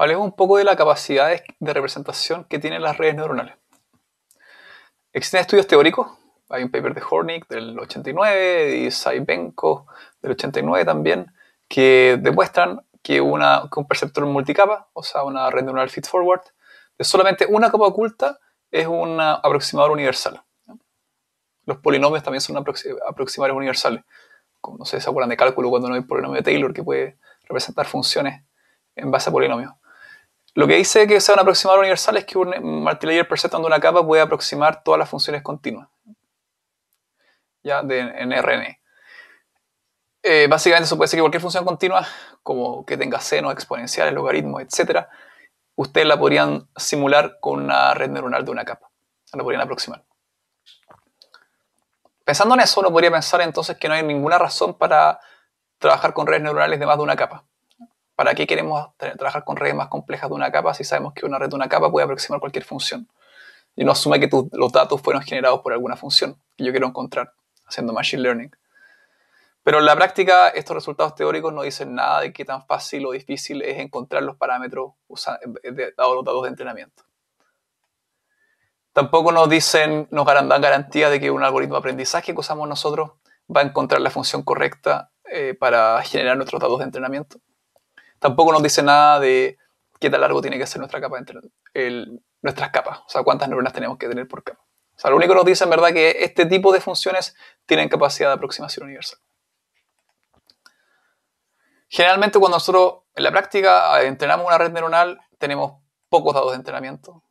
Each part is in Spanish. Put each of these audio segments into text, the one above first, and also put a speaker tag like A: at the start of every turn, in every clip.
A: Hablemos un poco de las capacidades de representación que tienen las redes neuronales. Existen estudios teóricos, hay un paper de Hornick del 89 y Saibenko del 89 también, que demuestran que, un perceptor multicapa, o sea, una red neuronal feedforward, de solamente una capa oculta es un aproximador universal. Los polinomios también son aproximadores universales. Como no sé, se acuerdan de cálculo cuando no hay polinomio de Taylor que puede representar funciones en base a polinomios. Lo que dice que sea un aproximador universal es que un multilayer perceptron de una capa puede aproximar todas las funciones continuas. Ya, de, en RN. Eh, básicamente eso puede ser que cualquier función continua, como que tenga senos, exponenciales, logaritmos, etc., ustedes la podrían simular con una red neuronal de una capa. La podrían aproximar. Pensando en eso, uno podría pensar entonces que no hay ninguna razón para trabajar con redes neuronales de más de una capa. ¿Para qué queremos trabajar con redes más complejas de una capa si sabemos que una red de una capa puede aproximar cualquier función? Y no asume que los datos fueron generados por alguna función que yo quiero encontrar haciendo Machine Learning. Pero en la práctica, estos resultados teóricos no dicen nada de qué tan fácil o difícil es encontrar los parámetros de los datos de entrenamiento. Tampoco nos dicen, nos dan garantía de que un algoritmo de aprendizaje que usamos nosotros va a encontrar la función correcta eh, para generar nuestros datos de entrenamiento. Tampoco nos dice nada de qué tan largo tiene que ser nuestra capa entre nuestras capas, o sea, cuántas neuronas tenemos que tener por capa. sea, lo único que nos dice en verdad que este tipo de funciones tienen capacidad de aproximación universal. Generalmente cuando nosotros en la práctica entrenamos una red neuronal, tenemos pocos datos de entrenamiento.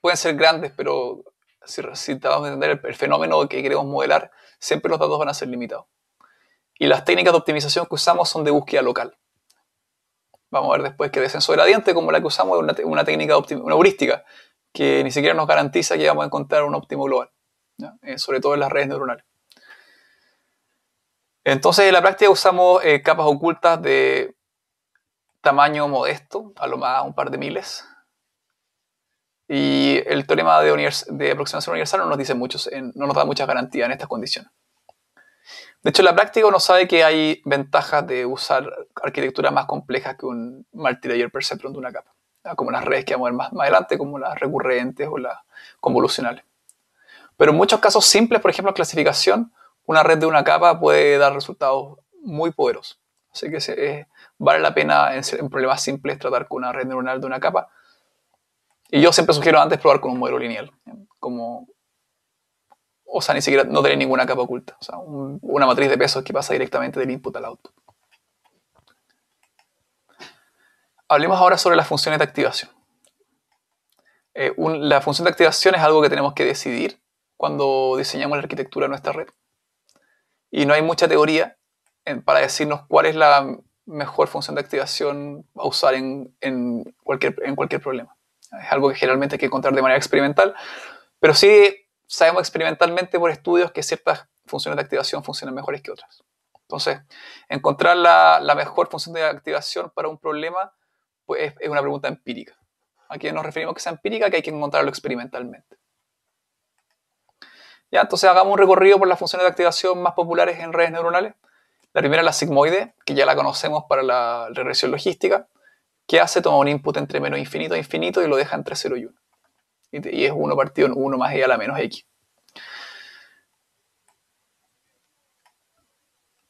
A: pueden ser grandes, pero si, tratamos de entender el, fenómeno que queremos modelar, siempre los datos van a ser limitados. Y las técnicas de optimización que usamos son de búsqueda local. Vamos a ver después que el descenso gradiente, como la que usamos, es una, técnica una heurística, que ni siquiera nos garantiza que vamos a encontrar un óptimo global, eh, sobre todo en las redes neuronales. Entonces, en la práctica usamos eh, capas ocultas de tamaño modesto, a lo más un par de miles. Y el teorema de, de aproximación universal no nos dice muchos, no nos da muchas garantías en estas condiciones. De hecho, la práctica uno sabe que hay ventajas de usar arquitecturas más complejas que un multilayer perceptron de una capa, como las redes que vamos a ver más, adelante, como las recurrentes o las convolucionales. Pero en muchos casos simples, por ejemplo, clasificación, una red de una capa puede dar resultados muy poderosos. Así que vale la pena en, en, problemas simples tratar con una red neuronal de una capa. Y yo siempre sugiero antes probar con un modelo lineal, como o sea, ni siquiera no tiene ninguna capa oculta. O sea, una matriz de pesos que pasa directamente del input al output. Hablemos ahora sobre las funciones de activación. Eh, la función de activación es algo que tenemos que decidir cuando diseñamos la arquitectura de nuestra red. Y no hay mucha teoría para decirnos cuál es la mejor función de activación a usar en, cualquier, en cualquier problema. Es algo que generalmente hay que encontrar de manera experimental, pero sí sabemos experimentalmente por estudios que ciertas funciones de activación funcionan mejores que otras. Entonces, encontrar la, mejor función de activación para un problema pues, es una pregunta empírica. ¿A nos referimos que es empírica? Que hay que encontrarlo experimentalmente. Ya, entonces hagamos un recorrido por las funciones de activación más populares en redes neuronales. La primera es la sigmoide, que ya la conocemos para la regresión logística, que hace toma un input entre menos infinito e infinito y lo deja entre 0 y 1 y es 1 partido en 1 más y a la menos x.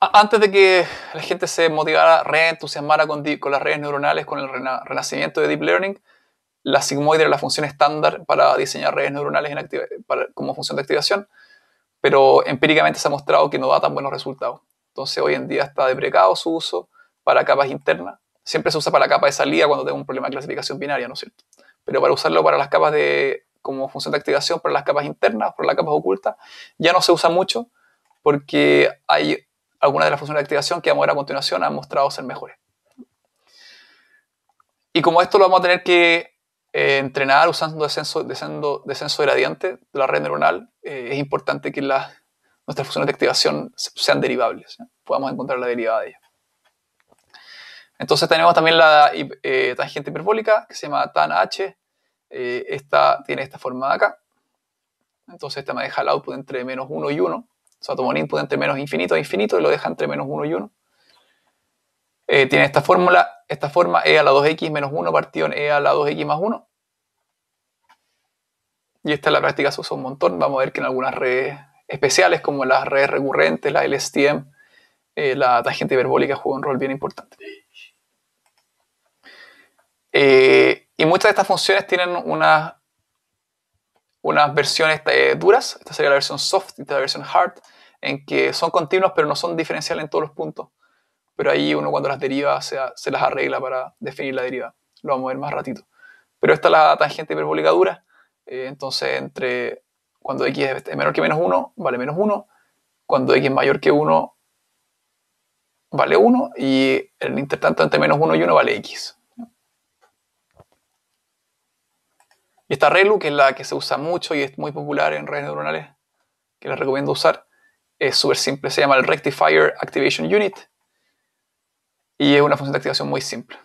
A: Antes de que la gente se motivara, reentusiasmara con, las redes neuronales, con el renacimiento de Deep Learning, la sigmoide era la función estándar para diseñar redes neuronales como función de activación, pero empíricamente se ha mostrado que no da tan buenos resultados. Entonces hoy en día está deprecado su uso para capas internas. Siempre se usa para la capa de salida cuando tengo un problema de clasificación binaria, ¿no es cierto? pero para usarlo para las capas de, como función de activación, para las capas internas, para las capas ocultas, ya no se usa mucho porque hay algunas de las funciones de activación que vamos a ver a continuación han mostrado ser mejores. Y como esto lo vamos a tener que eh, entrenar usando descenso, descenso, descenso, gradiente de la red neuronal, eh, es importante que nuestras funciones de activación sean derivables, podamos encontrar la derivada de ellas. Entonces tenemos también la tangente eh, hiperbólica que se llama tanh. Eh, esta tiene esta forma acá. Entonces esta me deja el output entre menos 1 y 1. O sea, tomo un input entre menos infinito e infinito y lo deja entre menos 1 y 1. Eh, tiene esta fórmula, esta forma e a la 2x menos 1 partido en e a la 2x más 1. Y esta en la práctica se usa un montón. Vamos a ver que en algunas redes especiales, como las redes recurrentes, la LSTM, la tangente hiperbólica juega un rol bien importante. Eh, y muchas de estas funciones tienen unas, versiones eh, duras, esta sería la versión soft y esta la versión hard, en que son continuas pero no son diferenciales en todos los puntos. Pero ahí uno cuando las deriva se, las arregla para definir la deriva, Lo vamos a ver más ratito. Pero esta es la tangente hiperbólica dura, eh, entonces entre cuando x es menor que menos 1, vale menos 1, cuando x es mayor que 1, vale 1, y el intertanto entre menos 1 y 1 vale x. Esta ReLU, que es la que se usa mucho y es muy popular en redes neuronales, que les recomiendo usar, es súper simple, se llama el Rectifier Activation Unit y es una función de activación muy simple.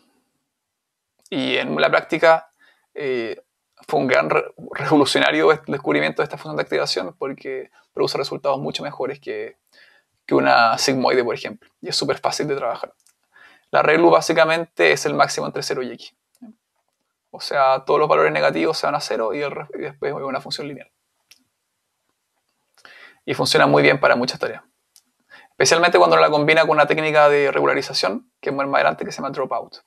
A: Y en la práctica eh, fue un gran revolucionario el descubrimiento de esta función de activación porque produce resultados mucho mejores que, que una sigmoide, por ejemplo, y es súper fácil de trabajar. La ReLU básicamente es el máximo entre 0 y X. O sea, todos los valores negativos se van a cero y, después una función lineal. Y funciona muy bien para muchas tareas. Especialmente cuando la combina con una técnica de regularización, que es más adelante, que se llama dropout.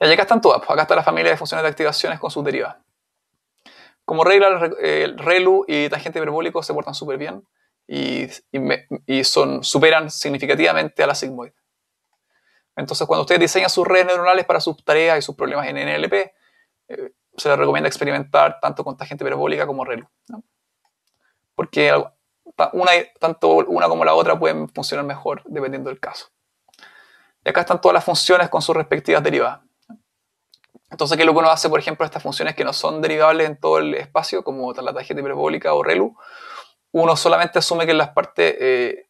A: Y acá están todas. Pues. acá está la familia de funciones de activaciones con sus derivadas. Como regla, el ReLU y tangente hiperbólico se portan súper bien y, son, superan significativamente a la sigmoid. Entonces, cuando ustedes diseñan sus redes neuronales para sus tareas y sus problemas en NLP, eh, se les recomienda experimentar tanto con tangente hiperbólica como relu. Porque una, tanto una como la otra pueden funcionar mejor dependiendo del caso. Y acá están todas las funciones con sus respectivas derivadas. Entonces, ¿qué es lo que uno hace, por ejemplo, estas funciones que no son derivables en todo el espacio, como la tangente hiperbólica o ReLU? Uno solamente asume que en las partes, eh,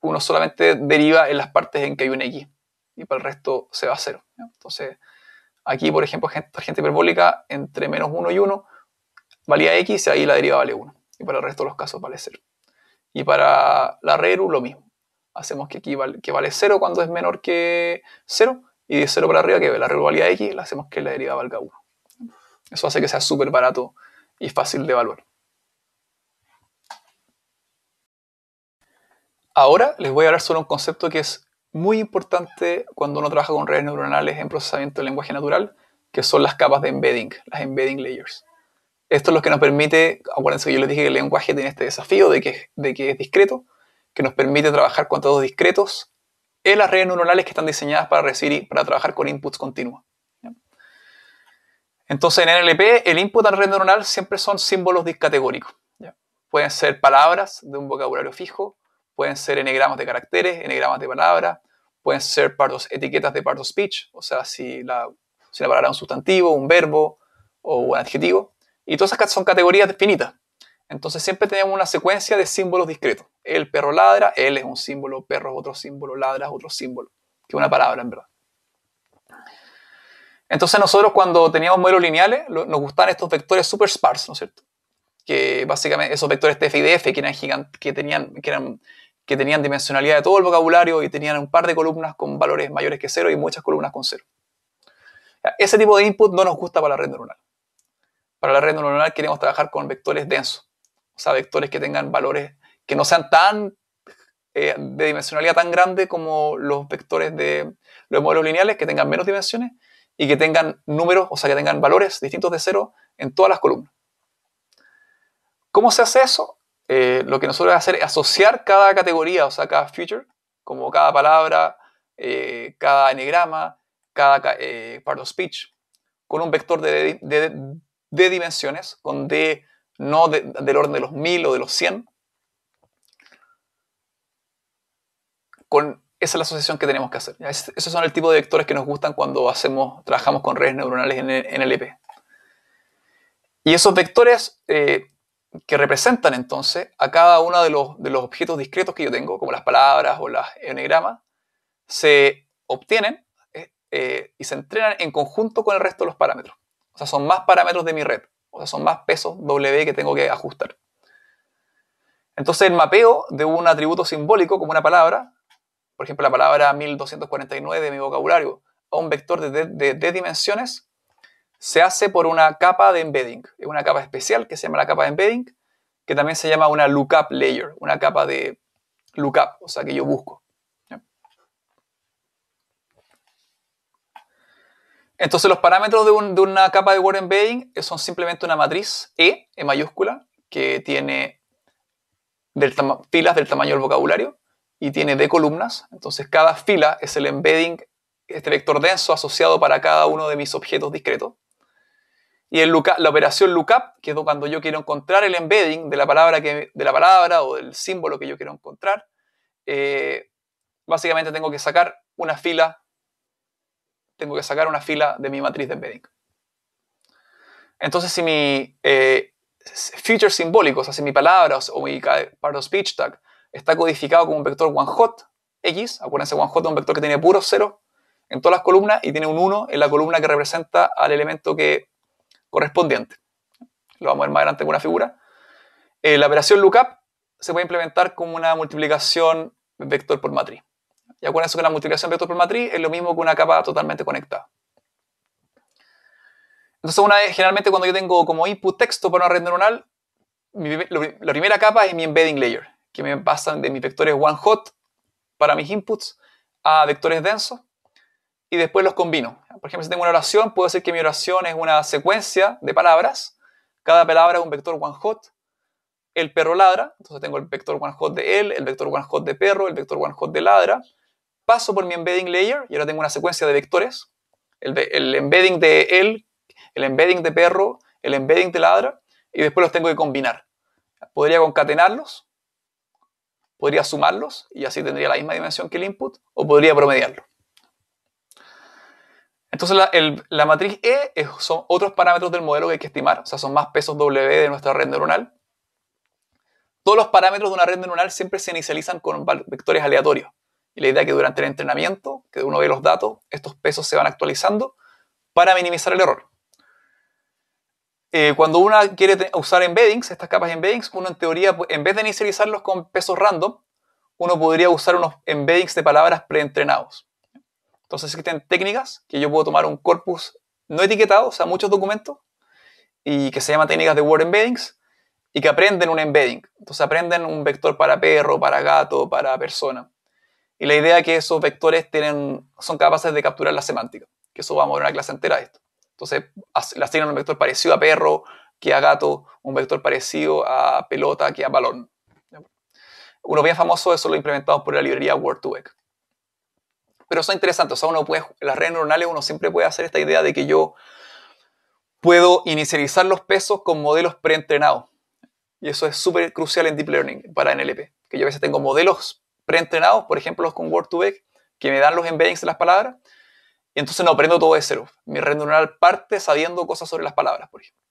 A: uno solamente deriva en las partes en que hay un X y para el resto se va a cero. Entonces, aquí, por ejemplo, gente hiperbólica entre menos 1 y 1
B: valía x y ahí la deriva vale
A: 1. Y para el resto de los casos vale 0. Y para la RERU lo mismo. Hacemos que aquí vale, que vale 0 cuando es menor que 0 y de 0 para arriba que la RERU valía x, le hacemos que la deriva valga 1. Eso hace que sea súper barato y fácil de evaluar. Ahora les voy a hablar sobre un concepto que es muy importante cuando uno trabaja con redes neuronales en procesamiento del lenguaje natural, que son las capas de embedding, las embedding layers. Esto es lo que nos permite, acuérdense que yo les dije que el lenguaje tiene este desafío de que, de que es discreto, que nos permite trabajar con datos discretos en las redes neuronales que están diseñadas para recibir, para trabajar con inputs continuos. Entonces en NLP el input a la red neuronal siempre son símbolos discategóricos. Pueden ser palabras de un vocabulario fijo, pueden ser enegramas de caracteres, enegramas de palabras, pueden ser partos, etiquetas de partos speech, o sea, si la, si palabra es un sustantivo, un verbo o un adjetivo. Y todas esas son categorías finitas. Entonces siempre tenemos una secuencia de símbolos discretos. El perro ladra, él es un símbolo, perro es otro símbolo, ladra es otro símbolo, que una palabra en verdad. Entonces nosotros cuando teníamos modelos lineales nos gustaban estos vectores super sparse, ¿no es cierto? Que básicamente esos vectores TF y DF que eran, que tenían, que eran que tenían dimensionalidad de todo el vocabulario y tenían un par de columnas con valores mayores que cero y muchas columnas con cero. Ese tipo de input no nos gusta para la red neuronal. Para la red neuronal queremos trabajar con vectores densos, o sea, vectores que tengan valores que no sean tan eh, de dimensionalidad tan grande como los vectores de los modelos lineales, que tengan menos dimensiones y que tengan números, o sea, que tengan valores distintos de cero en todas las columnas. ¿Cómo se hace eso? Eh, lo que nosotros vamos a hacer es asociar cada categoría, o sea, cada feature, como cada palabra, eh, cada enegrama, cada eh, part of speech, con un vector de, dimensiones, con D no del orden de los 1000 o de los 100. Con, esa es la asociación que tenemos que hacer. esos son el tipo de vectores que nos gustan cuando hacemos, trabajamos con redes neuronales en, NLP. E y esos vectores que representan entonces a cada uno de los, de los objetos discretos que yo tengo, como las palabras o las enegramas, se obtienen eh, eh, y se entrenan en conjunto con el resto de los parámetros. O sea, son más parámetros de mi red. O sea, son más pesos W que tengo que ajustar. Entonces, el mapeo de un atributo simbólico como una palabra, por ejemplo, la palabra 1249 de mi vocabulario, a un vector de, de, de dimensiones, se hace por una capa de embedding. Es una capa especial que se llama la capa de embedding, que también se llama una lookup layer, una capa de lookup, o sea, que yo busco. Entonces los parámetros de, una capa de word embedding son simplemente una matriz E, en mayúscula, que tiene filas del tamaño del vocabulario y tiene D columnas. Entonces cada fila es el embedding, este vector denso asociado para cada uno de mis objetos discretos. Y la operación lookup, que es cuando yo quiero encontrar el embedding de la palabra, que, de la palabra o del símbolo que yo quiero encontrar, eh, básicamente tengo que sacar una fila, tengo que sacar una fila de mi matriz de embedding. Entonces, si mi eh, feature simbólico, o sea, si mi palabra o, mi part of speech tag está codificado como un vector one hot x, acuérdense, one hot es un vector que tiene puro cero en todas las columnas y tiene un 1 en la columna que representa al elemento que correspondiente. Lo vamos a ver más adelante con una figura. Eh, la operación lookup se puede implementar como una multiplicación vector por matriz. Y acuérdense que la multiplicación vector por matriz es lo mismo que una capa totalmente conectada. Entonces, una generalmente cuando yo tengo como input texto para una red neuronal, la primera capa es mi embedding layer, que me pasan de mis vectores one hot para mis inputs a vectores densos y después los combino. Por ejemplo, si tengo una oración, puedo decir que mi oración es una secuencia de palabras. Cada palabra es un vector one hot. El perro ladra, entonces tengo el vector one hot de él, el vector one hot de perro, el vector one hot de ladra. Paso por mi embedding layer y ahora tengo una secuencia de vectores. El, embedding de él, el embedding de perro, el embedding de ladra y después los tengo que combinar. Podría concatenarlos, podría sumarlos y así tendría la misma dimensión que el input o podría promediarlo. Entonces la, matriz E son otros parámetros del modelo que hay que estimar, o sea, son más pesos W de nuestra red neuronal. Todos los parámetros de una red neuronal siempre se inicializan con vectores aleatorios. Y la idea es que durante el entrenamiento, que uno ve los datos, estos pesos se van actualizando para minimizar el error. Eh, cuando uno quiere usar embeddings, estas capas de embeddings, uno en teoría, en vez de inicializarlos con pesos random, uno podría usar unos embeddings de palabras preentrenados. Entonces existen técnicas que yo puedo tomar un corpus no etiquetado, o sea, muchos documentos, y que se llaman técnicas de word embeddings, y que aprenden un embedding. Entonces aprenden un vector para perro, para gato, para persona. Y la idea es que esos vectores tienen, son capaces de capturar la semántica, que eso vamos a ver una clase entera esto. Entonces le asignan un vector parecido a perro, que a gato, un vector parecido a pelota, que a balón. Uno bien famoso, eso lo implementado por la librería Word2Vec pero son interesantes. O sea, uno puede, las redes neuronales, uno siempre puede hacer esta idea de que yo puedo inicializar los pesos con modelos preentrenados. Y eso es súper crucial en Deep Learning para NLP. Que yo a veces tengo modelos preentrenados, por ejemplo, los con Word2Vec, que me dan los embeddings de las palabras. Y entonces no aprendo todo de cero. Mi red neuronal parte sabiendo cosas sobre las palabras, por ejemplo.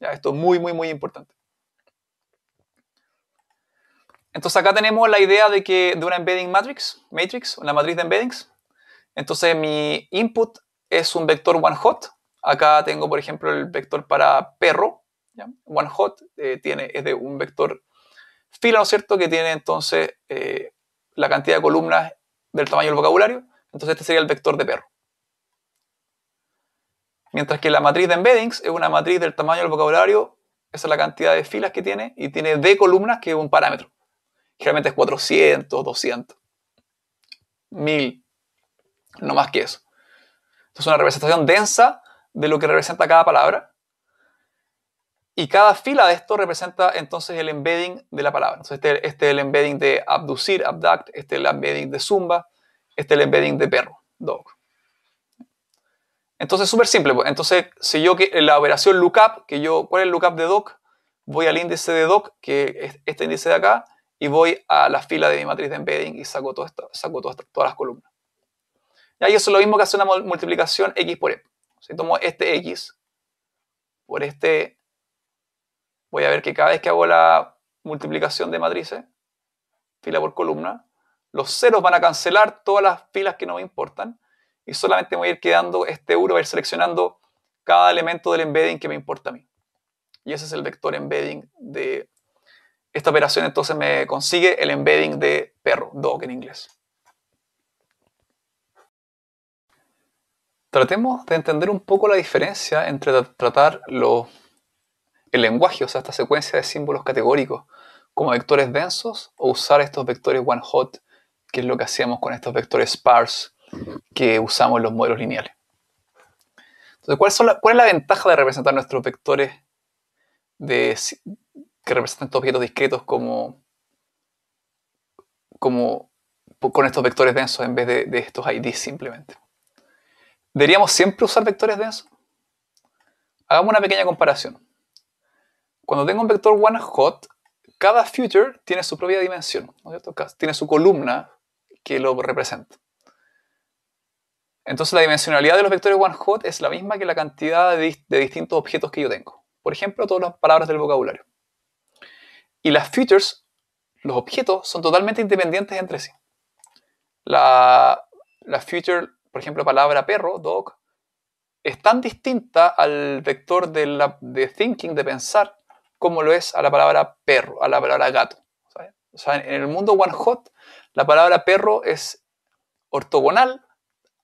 A: Ya, esto es muy, muy, muy importante. Entonces acá tenemos la idea de, que, de una embedding matrix, matrix, una matriz de embeddings. Entonces mi input es un vector one hot. Acá tengo, por ejemplo, el vector para perro. One hot eh, tiene, es de un vector fila, ¿no es cierto?, que tiene entonces eh, la cantidad de columnas del tamaño del vocabulario. Entonces este sería el vector de perro. Mientras que la matriz de embeddings es una matriz del tamaño del vocabulario, esa es la cantidad de filas que tiene, y tiene d columnas, que es un parámetro. Generalmente es 400, 200, 1000, no más que eso. Entonces una representación densa de lo que representa cada palabra. Y cada fila de esto representa entonces el embedding de la palabra. Entonces este, este es el embedding de abducir, abduct, este es el embedding de zumba, este es el embedding de perro, dog. Entonces, súper simple. Pues. Entonces, si yo la operación lookup, que yo, ¿cuál es el lookup de doc? Voy al índice de doc, que es este índice de acá, y voy a la fila de mi matriz de embedding y saco, todo saco todas las columnas. Y eso es lo mismo que hacer una multiplicación x por e. Si tomo este x por este, voy a ver que cada vez que hago la multiplicación de matrices, fila por columna, los ceros van a cancelar todas las filas que no me importan y solamente voy a ir quedando este 1, voy a ir seleccionando cada elemento del embedding que me importa a mí. Y ese es el vector embedding de esta operación entonces me consigue el embedding de perro, dog en inglés. Tratemos de entender un poco la diferencia entre tratar el lenguaje, o sea, esta secuencia de símbolos categóricos, como vectores densos o usar estos vectores one hot, que es lo que hacíamos con estos vectores sparse que usamos en los modelos lineales. Entonces, ¿cuál, ¿cuál es la ventaja de representar nuestros vectores de que representan estos objetos discretos como, como con estos vectores densos en vez de, estos IDs simplemente. ¿Deberíamos siempre usar vectores densos? Hagamos una pequeña comparación. Cuando tengo un vector one hot, cada future tiene su propia dimensión, ¿no tiene su columna que lo representa. Entonces la dimensionalidad de los vectores one hot es la misma que la cantidad de distintos objetos que yo tengo. Por ejemplo, todas las palabras del vocabulario. Y las features, los objetos, son totalmente independientes entre sí. La, la feature, por ejemplo, palabra perro, dog, es tan distinta al vector de, thinking, de pensar, como lo es a la palabra perro, a la palabra gato. en el mundo one hot, la palabra perro es ortogonal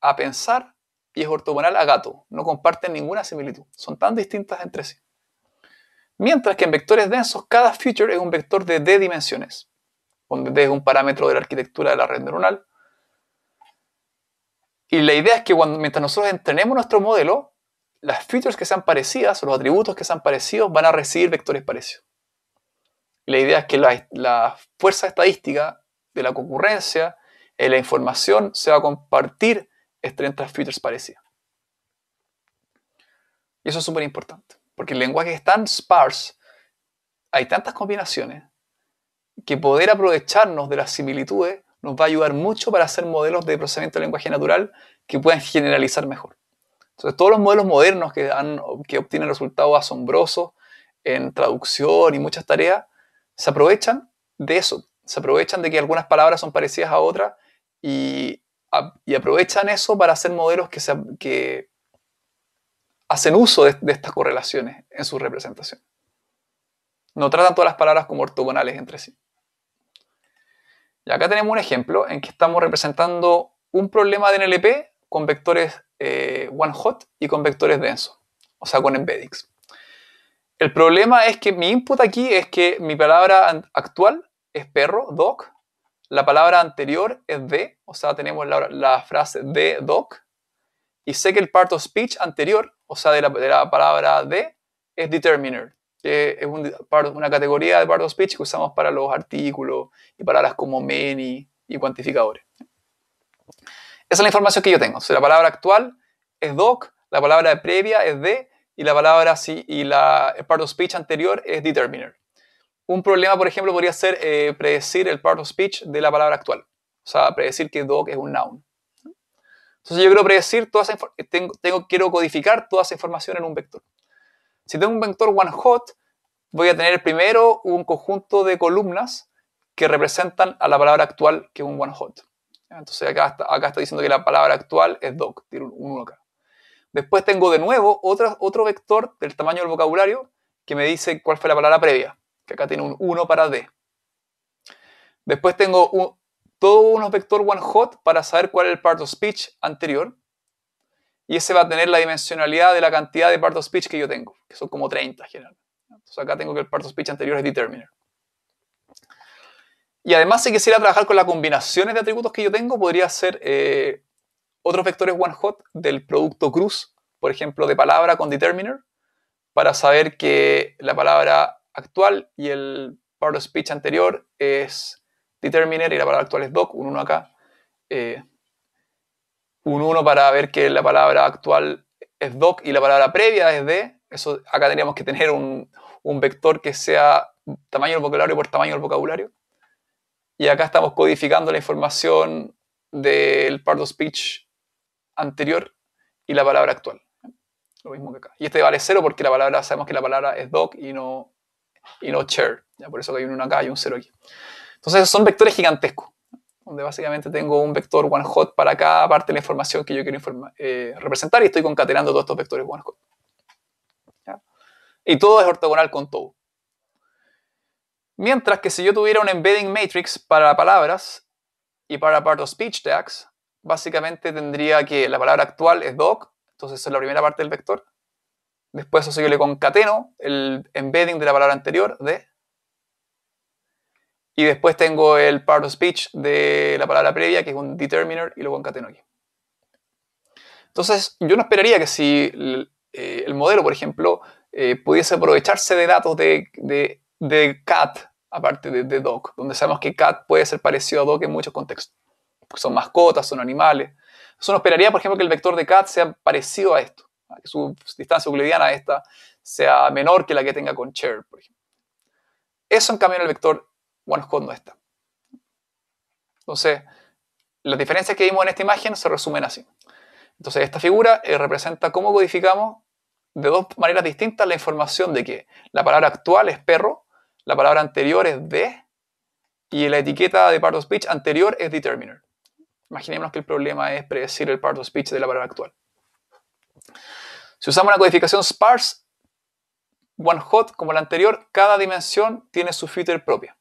A: a pensar y es ortogonal a gato. No comparten ninguna similitud. Son tan distintas entre sí. Mientras que en vectores densos, cada feature es un vector de d dimensiones, donde d es un parámetro de la arquitectura de la red neuronal. Y la idea es que cuando, mientras nosotros entrenemos nuestro modelo, las features que sean parecidas o los atributos que sean parecidos van a recibir vectores parecidos. la idea es que la, fuerza estadística de la concurrencia en la información se va a compartir entre estas features parecidas. Y eso es súper importante. Porque el lenguaje es tan sparse, hay tantas combinaciones, que poder aprovecharnos de las similitudes nos va a ayudar mucho para hacer modelos de procesamiento de lenguaje natural que puedan generalizar mejor. Entonces, todos los modelos modernos que, que obtienen resultados asombrosos en traducción y muchas tareas, se aprovechan de eso, se aprovechan de que algunas palabras son parecidas a otras y, aprovechan eso para hacer modelos que, se, que, hacen uso de, estas correlaciones en su representación. No tratan todas las palabras como ortogonales entre sí. Y acá tenemos un ejemplo en que estamos representando un problema de NLP con vectores eh, one hot y con vectores denso, o sea, con embeddings. El problema es que mi input aquí es que mi palabra actual es perro, doc, la palabra anterior es de, o sea, tenemos la, la frase de doc, y sé que el part of speech anterior o sea, de la, palabra de, es determiner, que es una categoría de part of speech que usamos para los artículos y palabras como many y cuantificadores. Esa es la información que yo tengo. O sea, la palabra actual es doc, la palabra previa es de y la palabra sí, y la part of speech anterior es determiner. Un problema, por ejemplo, podría ser eh, predecir el part of speech de la palabra actual. O sea, predecir que doc es un noun. Entonces yo quiero predecir toda tengo, quiero codificar toda esa información en un vector. Si tengo un vector one hot, voy a tener primero un conjunto de columnas que representan a la palabra actual que es un one hot. Entonces acá está, diciendo que la palabra actual es doc, tiene un 1 acá. Después tengo de nuevo otro, otro vector del tamaño del vocabulario que me dice cuál fue la palabra previa, que acá tiene un 1 para D. Después tengo un, todos unos vector one hot para saber cuál es el part of speech anterior. Y ese va a tener la dimensionalidad de la cantidad de part of speech que yo tengo, que son como 30 en general. Entonces acá tengo que el part of speech anterior es determiner. Y además, si quisiera trabajar con las combinaciones de atributos que yo tengo, podría hacer eh, otros vectores one hot del producto cruz, por ejemplo, de palabra con determiner, para saber que la palabra actual y el part of speech anterior es determiner y la palabra actual es doc, un 1 acá. Eh, un 1 para ver que la palabra actual es doc y la palabra previa es de. Eso, acá tendríamos que tener un, vector que sea tamaño del vocabulario por tamaño del vocabulario. Y acá estamos codificando la información del part of speech anterior y la palabra actual. Lo mismo que acá. Y este vale 0 porque la palabra, sabemos que la palabra es doc y no, y no chair. por eso que hay un 1 acá y un 0 aquí. Entonces son vectores gigantescos, donde básicamente tengo un vector one hot para cada parte de la información que yo quiero eh, representar y estoy concatenando todos estos vectores one hot. Y todo es ortogonal con todo. Mientras que si yo tuviera un embedding matrix para palabras y para part of speech tags, básicamente tendría que la palabra actual es doc, entonces esa es la primera parte del vector. Después eso yo le concateno el embedding de la palabra anterior de y después tengo el part of speech de la palabra previa, que es un determiner, y luego un aquí. Entonces, yo no esperaría que si el eh, modelo, por ejemplo, eh, pudiese aprovecharse de datos de, CAT, aparte de, DOC, donde sabemos que CAT puede ser parecido a DOC en muchos contextos. Son mascotas, son animales. Entonces, no esperaría, por ejemplo, que el vector de CAT sea parecido a esto, que su distancia euclidiana a esta sea menor que la que tenga con chair, por ejemplo. Eso, en cambio, en el vector One-Hot no esta. Entonces, las diferencias que vimos en esta imagen se resumen así. Entonces, esta figura eh, representa cómo codificamos de dos maneras distintas la información de que la palabra actual es perro, la palabra anterior es de, y la etiqueta de part of speech anterior es determiner. Imaginemos que el problema es predecir el part of speech de la palabra actual. Si usamos una codificación sparse, one hot como la anterior, cada dimensión tiene su feature propia.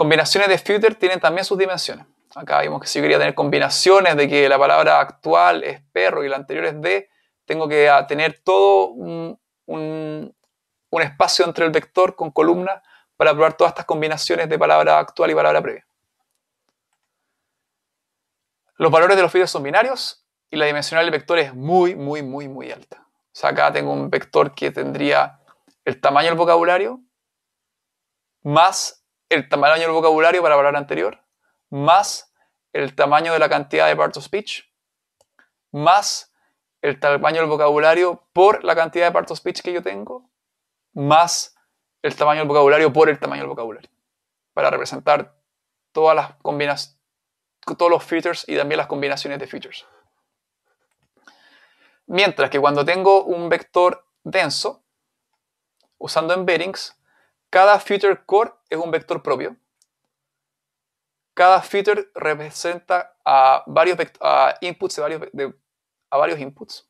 A: Combinaciones de filter tienen también sus dimensiones. Acá vimos que si yo quería tener combinaciones de que la palabra actual es perro y la anterior es de, tengo que ah, tener todo un, espacio entre el vector con columnas para probar todas estas combinaciones de palabra actual y palabra previa.
B: Los valores de los filtros son binarios
A: y la dimensional del vector es muy, muy, muy, muy alta. O sea, acá tengo un vector que tendría el tamaño del vocabulario más el tamaño del vocabulario para la palabra anterior, más el tamaño de la cantidad de parts of speech, más el tamaño del vocabulario por la cantidad de parts of speech que yo tengo, más el tamaño del vocabulario por el tamaño del vocabulario, para representar todas las combinaciones, todos los features y también las combinaciones de features. Mientras que cuando tengo un vector denso, usando embeddings, cada feature core es un vector propio. Cada feature representa a varios inputs de varios, a varios inputs.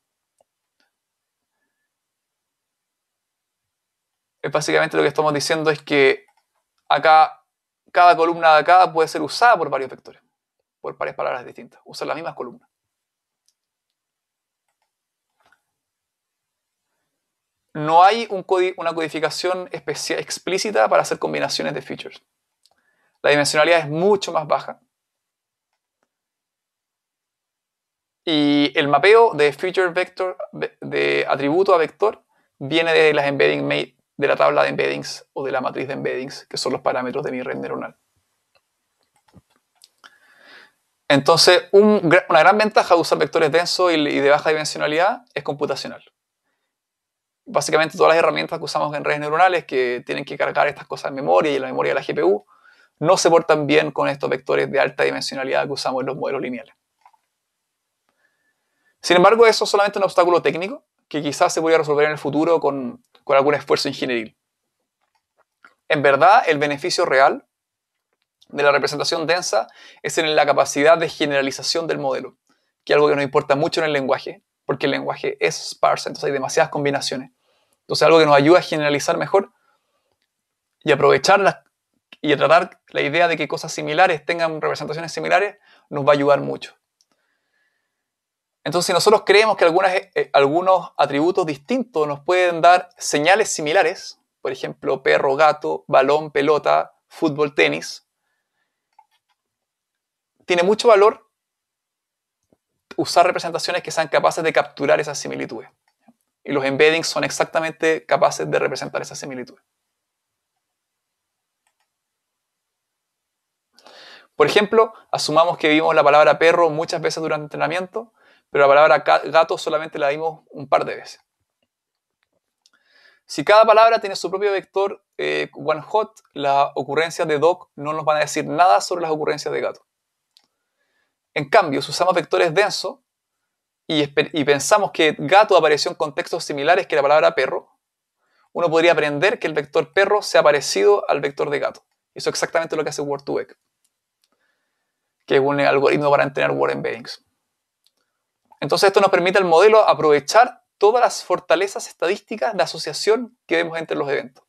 A: Básicamente lo que estamos diciendo es que acá cada columna de acá puede ser usada por varios vectores, por varias palabras distintas. Usar las mismas columnas. no hay una codificación explícita para hacer combinaciones de features. La dimensionalidad es mucho más baja. Y el mapeo de feature vector, de atributo a vector, viene de las embedding made, de la tabla de embeddings o de la matriz de embeddings, que son los parámetros de mi red neuronal. Entonces, una gran ventaja de usar vectores densos y de baja dimensionalidad es computacional básicamente todas las herramientas que usamos en redes neuronales que tienen que cargar estas cosas en memoria y en la memoria de la GPU, no se portan bien con estos vectores de alta dimensionalidad que usamos en los modelos lineales. Sin embargo, eso es solamente un obstáculo técnico que quizás se podría resolver en el futuro con, con algún esfuerzo ingenieril. En verdad, el beneficio real de la representación densa es en la capacidad de generalización del modelo, que es algo que nos importa mucho en el lenguaje, porque el lenguaje es sparse, entonces hay demasiadas combinaciones. Entonces algo que nos ayuda a generalizar mejor y aprovechar y tratar la idea de que cosas similares tengan representaciones similares nos va a ayudar mucho. Entonces, si nosotros creemos que eh, eh, algunos atributos distintos nos pueden dar señales similares, por ejemplo, perro, gato, balón, pelota, fútbol, tenis, tiene mucho valor usar representaciones que sean capaces de capturar esas similitudes. Y los embeddings son exactamente capaces de representar esas similitudes. Por ejemplo, asumamos que vimos la palabra perro muchas veces durante el entrenamiento, pero la palabra gato solamente la vimos un par de veces. Si cada palabra tiene su propio vector eh, one hot, las ocurrencias de doc no nos van a decir nada sobre las ocurrencias de gato. En cambio, si usamos vectores densos y, y pensamos que gato apareció en contextos similares que la palabra perro, uno podría aprender que el vector perro sea parecido al vector de gato. Eso es exactamente lo que hace Word2Vec, que es un algoritmo para entrenar Word embeddings. Entonces esto nos permite al modelo aprovechar todas las fortalezas estadísticas de asociación que vemos entre los eventos.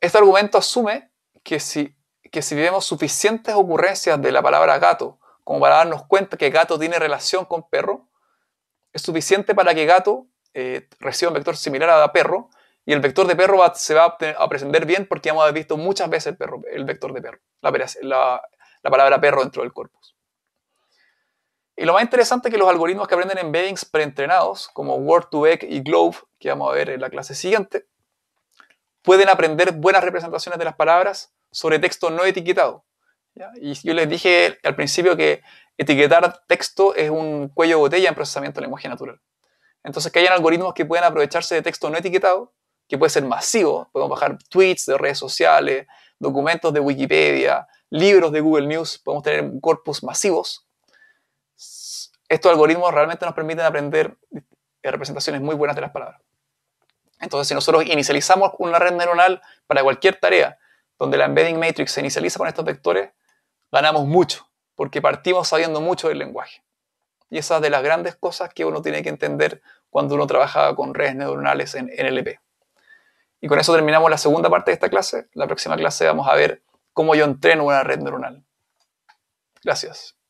A: Este argumento asume que si que si vemos suficientes ocurrencias de la palabra gato, como para darnos cuenta que gato tiene relación con perro, es suficiente para que gato eh, reciba un vector similar a perro, y el vector de perro se va a, aprender bien porque ya hemos visto muchas veces el, perro, el vector de perro, la, palabra perro dentro del corpus. Y lo más interesante es que los algoritmos que aprenden embeddings preentrenados, como word 2 vec y Globe, que vamos a ver en la clase siguiente, pueden aprender buenas representaciones de las palabras sobre texto no etiquetado. Y yo les dije al principio que etiquetar texto es un cuello de botella en procesamiento de lenguaje natural. Entonces, que hayan algoritmos que puedan aprovecharse de texto no etiquetado, que puede ser masivo, podemos bajar tweets de redes sociales, documentos de Wikipedia, libros de Google News, podemos tener corpus masivos. Estos algoritmos realmente nos permiten aprender representaciones muy buenas de las palabras. Entonces, si nosotros inicializamos una red neuronal para cualquier tarea donde la embedding matrix se inicializa con estos vectores, ganamos mucho, porque partimos sabiendo mucho del lenguaje. Y esa es de las grandes cosas que uno tiene que entender cuando uno trabaja con redes neuronales en NLP. Y con eso terminamos la segunda parte de esta clase. La próxima clase vamos a ver cómo yo entreno una red neuronal. Gracias.